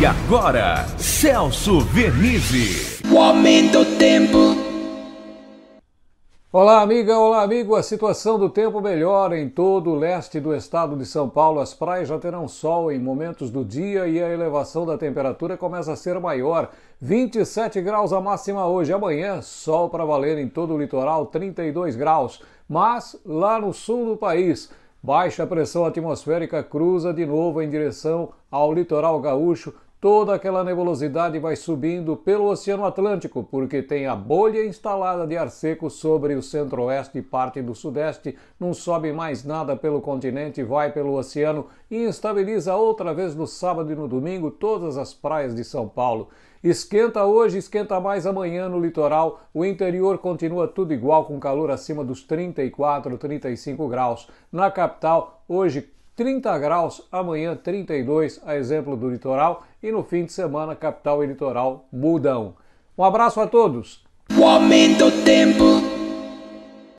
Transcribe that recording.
E agora, Celso Vernizzi. O aumento do tempo. Olá, amiga, olá, amigo. A situação do tempo melhora em todo o leste do estado de São Paulo. As praias já terão sol em momentos do dia e a elevação da temperatura começa a ser maior. 27 graus a máxima hoje. Amanhã, sol para valer em todo o litoral, 32 graus. Mas lá no sul do país. Baixa pressão atmosférica cruza de novo em direção ao litoral gaúcho, toda aquela nebulosidade vai subindo pelo Oceano Atlântico, porque tem a bolha instalada de ar seco sobre o centro-oeste e parte do sudeste, não sobe mais nada pelo continente, vai pelo oceano e estabiliza outra vez no sábado e no domingo todas as praias de São Paulo. Esquenta hoje, esquenta mais amanhã no litoral. O interior continua tudo igual, com calor acima dos 34, 35 graus. Na capital, hoje 30 graus, amanhã 32, a exemplo do litoral, e no fim de semana, capital e litoral mudam. Um abraço a todos! O aumento do tempo.